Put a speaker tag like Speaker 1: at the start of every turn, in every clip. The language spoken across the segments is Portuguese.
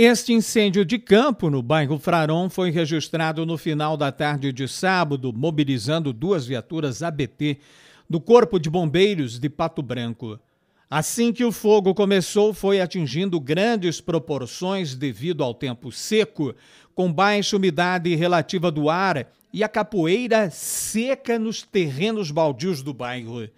Speaker 1: Este incêndio de campo no bairro Fraron foi registrado no final da tarde de sábado, mobilizando duas viaturas ABT do Corpo de Bombeiros de Pato Branco. Assim que o fogo começou, foi atingindo grandes proporções devido ao tempo seco, com baixa umidade relativa do ar e a capoeira seca nos terrenos baldios do bairro.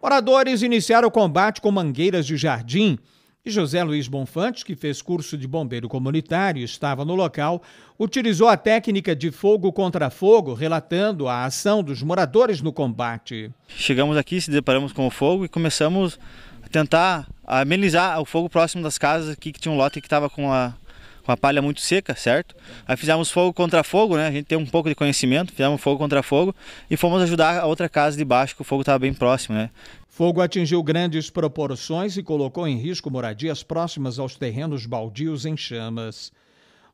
Speaker 1: Moradores iniciaram o combate com mangueiras de jardim e José Luiz Bonfantes, que fez curso de bombeiro comunitário e estava no local, utilizou a técnica de fogo contra fogo,
Speaker 2: relatando a ação dos moradores no combate. Chegamos aqui, se deparamos com o fogo e começamos a tentar amenizar o fogo próximo das casas aqui que tinha um lote que estava com a com a palha muito seca, certo? Aí fizemos fogo contra fogo, né? A gente tem um pouco de conhecimento, fizemos fogo contra fogo e fomos ajudar a outra casa de baixo, que o fogo estava bem próximo, né? Fogo
Speaker 1: atingiu grandes proporções e colocou em risco moradias próximas aos terrenos baldios em chamas.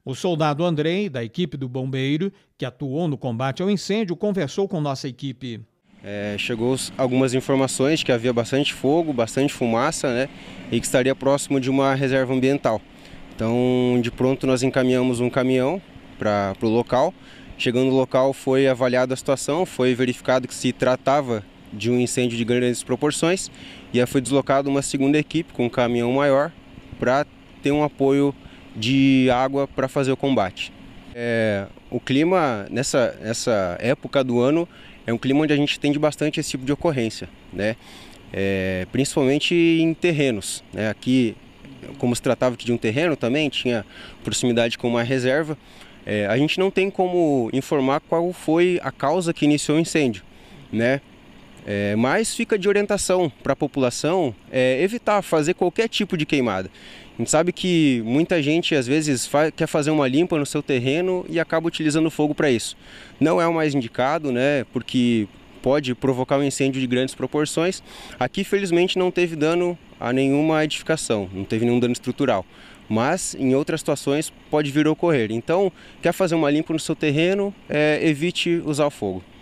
Speaker 1: O soldado Andrei, da equipe do bombeiro, que atuou no combate ao incêndio, conversou com nossa equipe.
Speaker 3: É, chegou algumas informações que havia bastante fogo, bastante fumaça, né? E que estaria próximo de uma reserva ambiental. Então, de pronto, nós encaminhamos um caminhão para o local. Chegando no local, foi avaliada a situação, foi verificado que se tratava de um incêndio de grandes proporções e aí foi deslocada uma segunda equipe com um caminhão maior para ter um apoio de água para fazer o combate. É, o clima nessa, nessa época do ano é um clima onde a gente tende bastante esse tipo de ocorrência, né? É, principalmente em terrenos. Né? Aqui como se tratava de um terreno também, tinha proximidade com uma reserva, é, a gente não tem como informar qual foi a causa que iniciou o incêndio, né? É, mas fica de orientação para a população é, evitar fazer qualquer tipo de queimada. A gente sabe que muita gente às vezes fa quer fazer uma limpa no seu terreno e acaba utilizando fogo para isso. Não é o mais indicado, né? Porque pode provocar um incêndio de grandes proporções. Aqui, felizmente, não teve dano a nenhuma edificação, não teve nenhum dano estrutural. Mas em outras situações pode vir a ocorrer. Então, quer fazer uma limpa no seu terreno, é, evite usar o fogo.